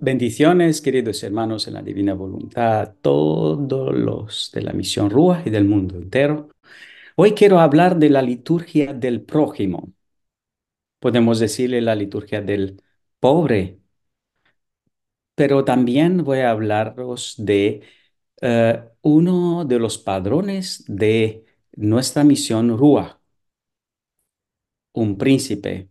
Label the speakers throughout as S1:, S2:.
S1: Bendiciones, queridos hermanos en la divina voluntad, todos los de la misión Rúa y del mundo entero. Hoy quiero hablar de la liturgia del prójimo. Podemos decirle la liturgia del pobre, pero también voy a hablaros de eh, uno de los padrones de nuestra misión Rúa, un príncipe,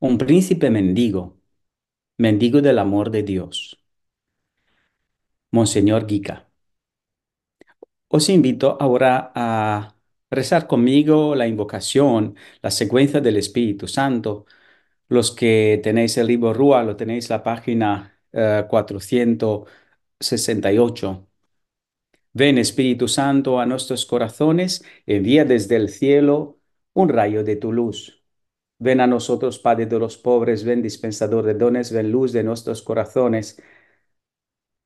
S1: un príncipe mendigo Mendigo del amor de Dios. Monseñor Gica. Os invito ahora a rezar conmigo la invocación, la secuencia del Espíritu Santo. Los que tenéis el libro Rúa, lo tenéis la página 468. Eh, Ven Espíritu Santo a nuestros corazones, envía desde el cielo un rayo de tu luz Ven a nosotros, Padre de los pobres, ven dispensador de dones, ven luz de nuestros corazones.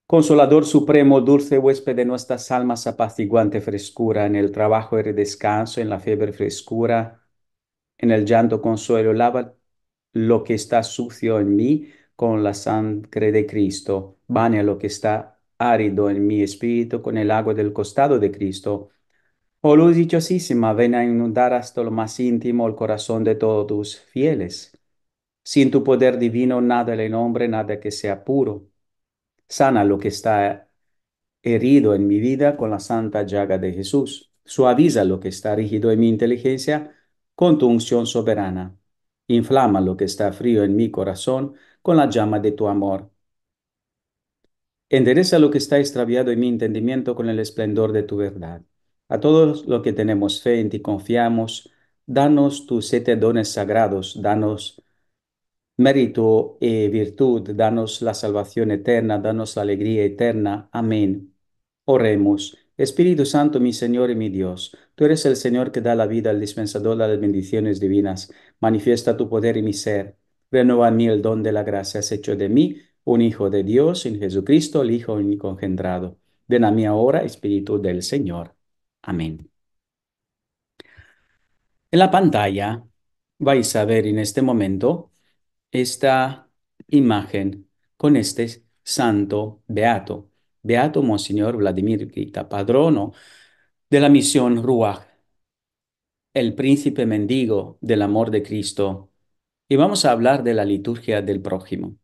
S1: Consolador supremo, dulce huésped de nuestras almas, apaciguante frescura, en el trabajo y descanso, en la fiebre frescura, en el llanto consuelo, lava lo que está sucio en mí con la sangre de Cristo, baña lo que está árido en mi espíritu con el agua del costado de Cristo Oh luz dichosísima, ven a inundar hasta lo más íntimo el corazón de todos tus fieles. Sin tu poder divino, nada le nombre, nada que sea puro. Sana lo que está herido en mi vida con la santa llaga de Jesús. Suaviza lo que está rígido en mi inteligencia con tu unción soberana. Inflama lo que está frío en mi corazón con la llama de tu amor. Endereza lo que está extraviado en mi entendimiento con el esplendor de tu verdad. A todos los que tenemos fe en ti confiamos, danos tus siete dones sagrados, danos mérito y virtud, danos la salvación eterna, danos la alegría eterna. Amén. Oremos. Espíritu Santo, mi Señor y mi Dios, tú eres el Señor que da la vida, al dispensador de las bendiciones divinas. Manifiesta tu poder y mi ser. Renueva en mí el don de la gracia. Has hecho de mí un Hijo de Dios en Jesucristo, el Hijo engendrado. Ven a mí ahora, Espíritu del Señor. Amén. En la pantalla vais a ver en este momento esta imagen con este santo beato, beato Monseñor Vladimir Grita, padrono de la misión Ruach, el príncipe mendigo del amor de Cristo. Y vamos a hablar de la liturgia del prójimo.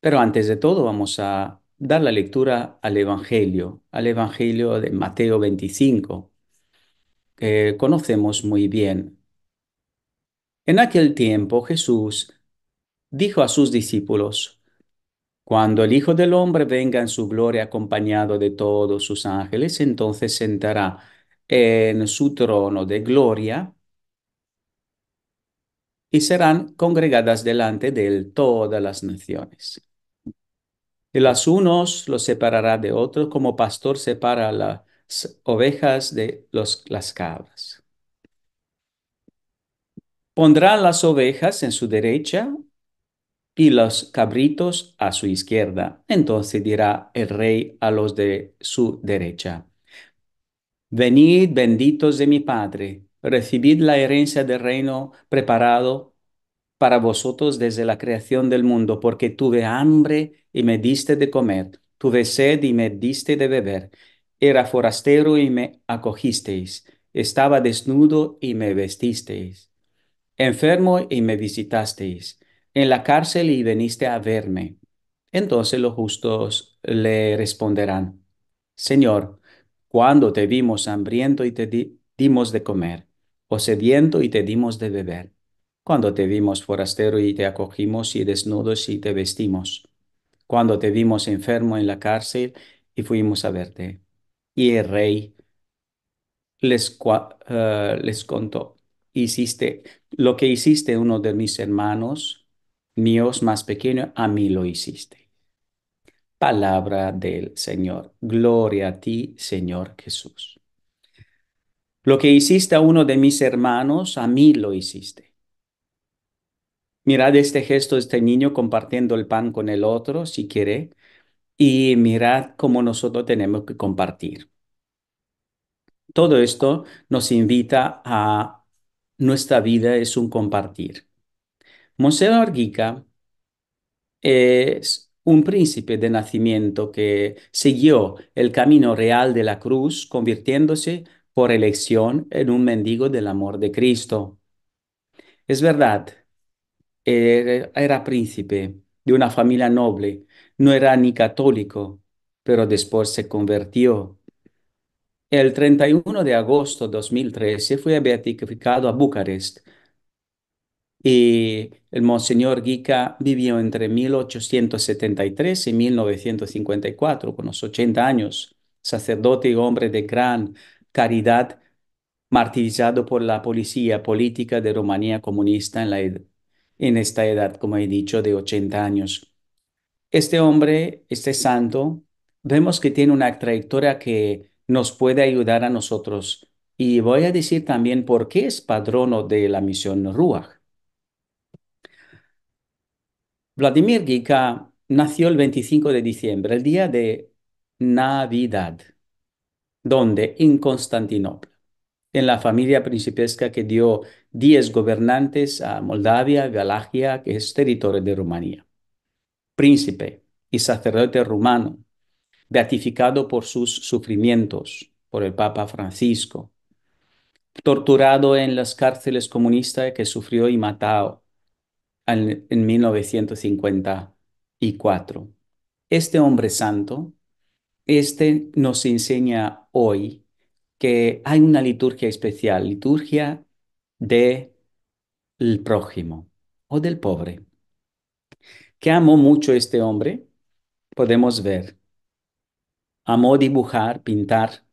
S1: Pero antes de todo vamos a dar la lectura al Evangelio, al Evangelio de Mateo 25, que conocemos muy bien. En aquel tiempo Jesús dijo a sus discípulos, Cuando el Hijo del Hombre venga en su gloria acompañado de todos sus ángeles, entonces sentará en su trono de gloria y serán congregadas delante de él todas las naciones. Y las unos los separará de otros, como pastor separa las ovejas de los, las cabras. Pondrá las ovejas en su derecha y los cabritos a su izquierda. Entonces dirá el rey a los de su derecha, venid benditos de mi Padre, recibid la herencia del reino preparado para vosotros desde la creación del mundo, porque tuve hambre y me diste de comer, tuve sed y me diste de beber, era forastero y me acogisteis, estaba desnudo y me vestisteis, enfermo y me visitasteis, en la cárcel y veniste a verme. Entonces los justos le responderán, Señor, cuando te vimos hambriento y te dimos de comer, o sediento y te dimos de beber cuando te vimos forastero y te acogimos y desnudos y te vestimos, cuando te vimos enfermo en la cárcel y fuimos a verte. Y el rey les, eh, les contó, hiciste lo que hiciste uno de mis hermanos míos más pequeño, a mí lo hiciste. Palabra del Señor. Gloria a ti, Señor Jesús. Lo que hiciste a uno de mis hermanos, a mí lo hiciste. Mirad este gesto, de este niño compartiendo el pan con el otro, si quiere, y mirad cómo nosotros tenemos que compartir. Todo esto nos invita a nuestra vida es un compartir. Monseñor Arguica es un príncipe de nacimiento que siguió el camino real de la cruz, convirtiéndose por elección en un mendigo del amor de Cristo. Es verdad, eh, era, príncipe de una familia noble, no era ni católico, pero después se convirtió. El 31 de agosto de 2013 fue beatificado a Bucarest y el Monseñor Gica vivió entre 1873 y 1954, con los 80 años, sacerdote y hombre de gran caridad, martirizado por la policía política de Rumanía comunista en la en esta edad, como he dicho, de 80 años. Este hombre, este santo, vemos que tiene una trayectoria que nos puede ayudar a nosotros. Y voy a decir también por qué es padrono de la misión Ruach. Vladimir Gika nació el 25 de diciembre, el día de Navidad, donde en Constantinopla, en la familia principesca que dio Diez gobernantes a Moldavia, Galagia, que es territorio de Rumanía. Príncipe y sacerdote rumano, beatificado por sus sufrimientos por el Papa Francisco, torturado en las cárceles comunistas que sufrió y matado en, en 1954. Este hombre santo, este nos enseña hoy que hay una liturgia especial, liturgia del prójimo o del pobre. Que amó mucho este hombre, podemos ver. Amó dibujar, pintar.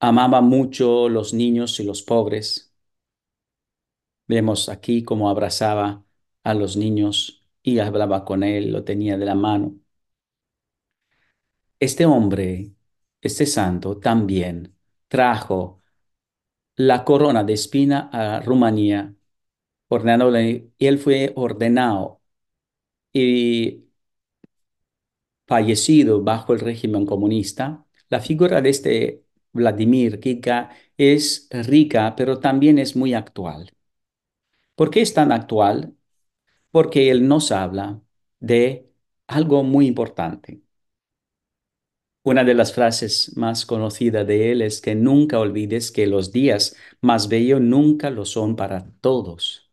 S1: Amaba mucho los niños y los pobres. Vemos aquí cómo abrazaba a los niños y hablaba con él, lo tenía de la mano. Este hombre, este santo, también trajo la corona de espina a Rumanía, ordenándole, y él fue ordenado y fallecido bajo el régimen comunista. La figura de este Vladimir Kika es rica, pero también es muy actual. ¿Por qué es tan actual? Porque él nos habla de algo muy importante. Una de las frases más conocidas de él es que nunca olvides que los días más bellos nunca lo son para todos.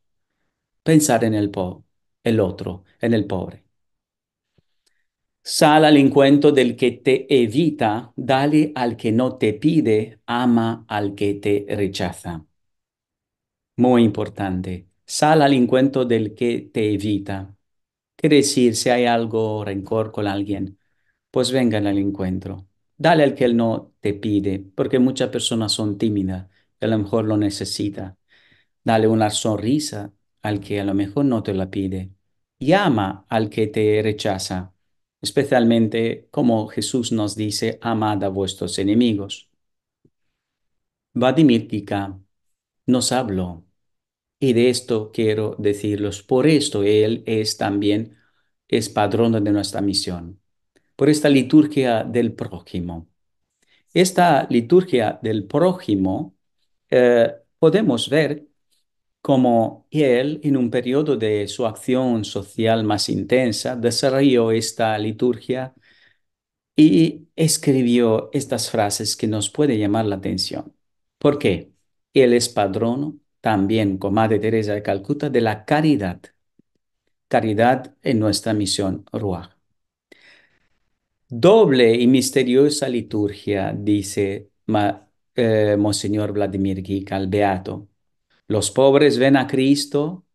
S1: Pensar en el, po el otro, en el pobre. Sal al encuentro del que te evita, dale al que no te pide, ama al que te rechaza. Muy importante, sal al encuentro del que te evita. Quiere decir, si hay algo rencor con alguien, pues vengan al encuentro. Dale al que él no te pide, porque muchas personas son tímidas y a lo mejor lo necesita. Dale una sonrisa al que a lo mejor no te la pide. Llama al que te rechaza, especialmente como Jesús nos dice, amad a vuestros enemigos. Vladimir Kika nos habló y de esto quiero decirlos. Por esto Él es también, es padrón de nuestra misión por esta liturgia del prójimo. Esta liturgia del prójimo eh, podemos ver como él, en un periodo de su acción social más intensa, desarrolló esta liturgia y escribió estas frases que nos pueden llamar la atención. ¿Por qué? Él es padrono, también con Madre Teresa de Calcuta, de la caridad. Caridad en nuestra misión Ruach. Doble y misteriosa liturgia, dice eh, Monseñor Vladimir Gica, Los pobres ven a Cristo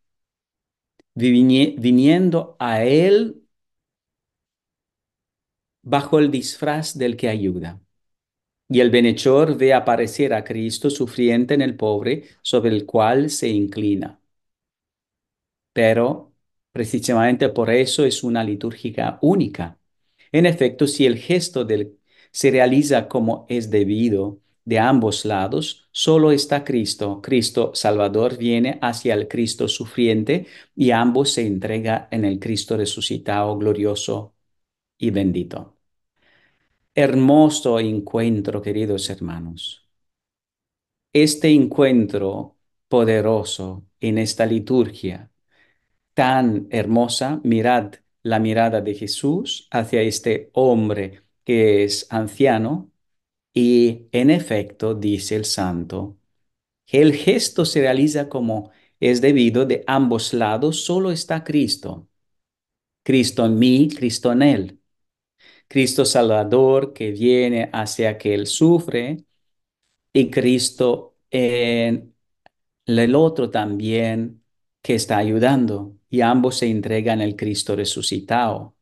S1: viniendo a Él bajo el disfraz del que ayuda. Y el benhechor ve aparecer a Cristo sufriente en el pobre sobre el cual se inclina. Pero precisamente por eso es una litúrgica única en efecto, si el gesto del, se realiza como es debido de ambos lados, solo está Cristo. Cristo Salvador viene hacia el Cristo sufriente y ambos se entrega en el Cristo resucitado, glorioso y bendito. Hermoso encuentro, queridos hermanos. Este encuentro poderoso en esta liturgia tan hermosa, mirad la mirada de Jesús hacia este hombre que es anciano y en efecto, dice el santo, que el gesto se realiza como es debido de ambos lados, solo está Cristo. Cristo en mí, Cristo en él. Cristo Salvador que viene hacia que él sufre y Cristo en el otro también que está ayudando y ambos se entregan al Cristo resucitado.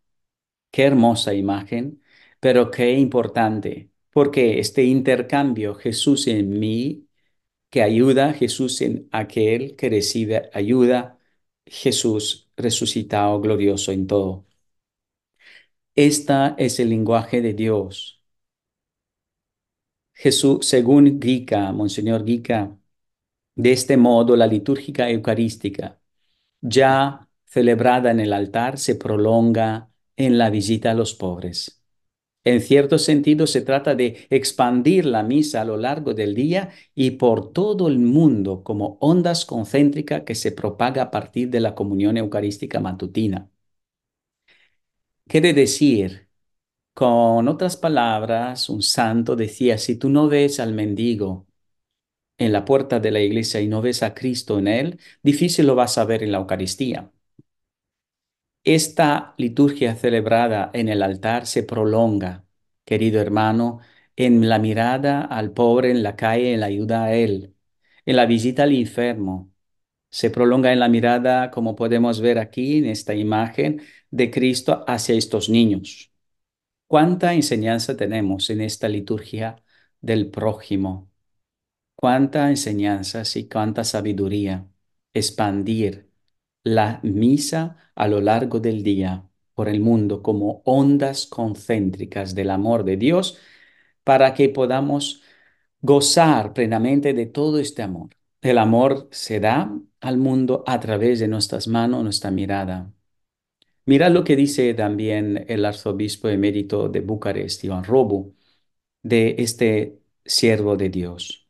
S1: Qué hermosa imagen, pero qué importante, porque este intercambio Jesús en mí, que ayuda, Jesús en aquel que recibe ayuda, Jesús resucitado, glorioso en todo. Esta es el lenguaje de Dios. Jesús, según Gica, Monseñor Gica, de este modo, la litúrgica eucarística, ya celebrada en el altar, se prolonga en la visita a los pobres. En cierto sentido, se trata de expandir la misa a lo largo del día y por todo el mundo como ondas concéntricas que se propaga a partir de la comunión eucarística matutina. Quiere decir, con otras palabras, un santo decía, si tú no ves al mendigo en la puerta de la iglesia y no ves a Cristo en él, difícil lo vas a ver en la Eucaristía. Esta liturgia celebrada en el altar se prolonga, querido hermano, en la mirada al pobre en la calle, en la ayuda a él, en la visita al enfermo. Se prolonga en la mirada, como podemos ver aquí en esta imagen, de Cristo hacia estos niños. ¿Cuánta enseñanza tenemos en esta liturgia del prójimo? cuánta enseñanza y cuánta sabiduría expandir la misa a lo largo del día por el mundo como ondas concéntricas del amor de Dios para que podamos gozar plenamente de todo este amor. El amor se da al mundo a través de nuestras manos, nuestra mirada. Mira lo que dice también el arzobispo emérito de Bucarest, Iván Robo, de este siervo de Dios.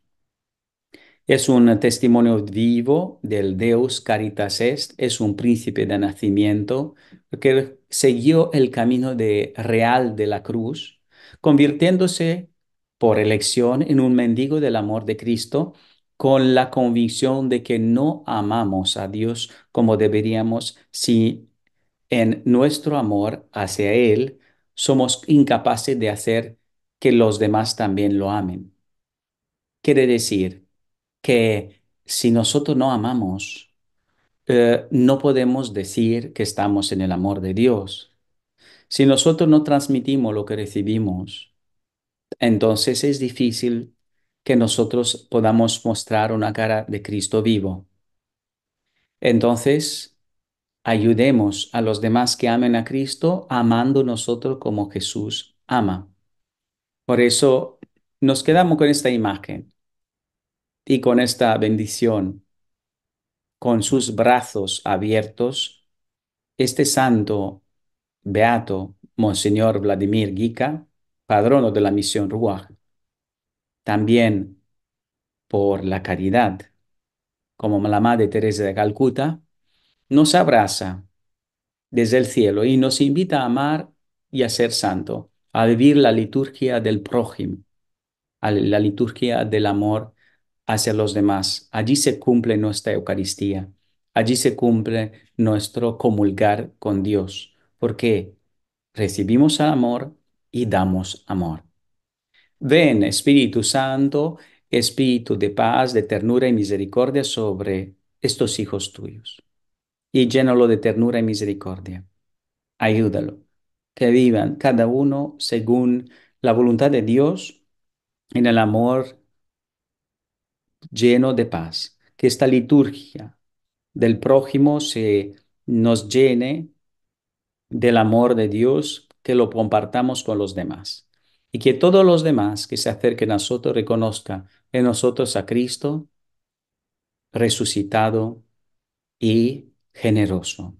S1: Es un testimonio vivo del Deus Caritas Est, es un príncipe de nacimiento que siguió el camino de real de la cruz, convirtiéndose por elección en un mendigo del amor de Cristo con la convicción de que no amamos a Dios como deberíamos si en nuestro amor hacia Él somos incapaces de hacer que los demás también lo amen. Quiere decir, que si nosotros no amamos, eh, no podemos decir que estamos en el amor de Dios. Si nosotros no transmitimos lo que recibimos, entonces es difícil que nosotros podamos mostrar una cara de Cristo vivo. Entonces, ayudemos a los demás que amen a Cristo amando nosotros como Jesús ama. Por eso nos quedamos con esta imagen y con esta bendición, con sus brazos abiertos, este santo beato, Monseñor Vladimir Gica, padrono de la misión Ruach, también por la caridad, como la Madre Teresa de Calcuta, nos abraza desde el cielo y nos invita a amar y a ser santo, a vivir la liturgia del prójimo, la liturgia del amor hacia los demás. Allí se cumple nuestra Eucaristía. Allí se cumple nuestro comulgar con Dios, porque recibimos amor y damos amor. Ven, Espíritu Santo, Espíritu de paz, de ternura y misericordia sobre estos hijos tuyos, y llénalo de ternura y misericordia. Ayúdalo, que vivan cada uno según la voluntad de Dios, en el amor lleno de paz, que esta liturgia del prójimo se nos llene del amor de Dios, que lo compartamos con los demás y que todos los demás que se acerquen a nosotros reconozcan en nosotros a Cristo resucitado y generoso.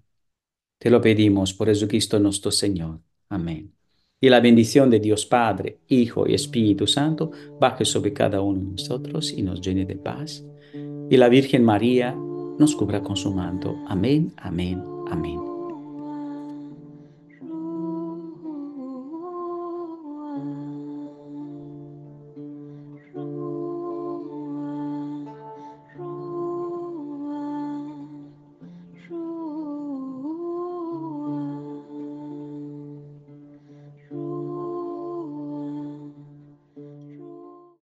S1: Te lo pedimos por Jesucristo nuestro Señor. Amén. Y la bendición de Dios Padre, Hijo y Espíritu Santo baje sobre cada uno de nosotros y nos llene de paz. Y la Virgen María nos cubra con su manto. Amén, amén, amén.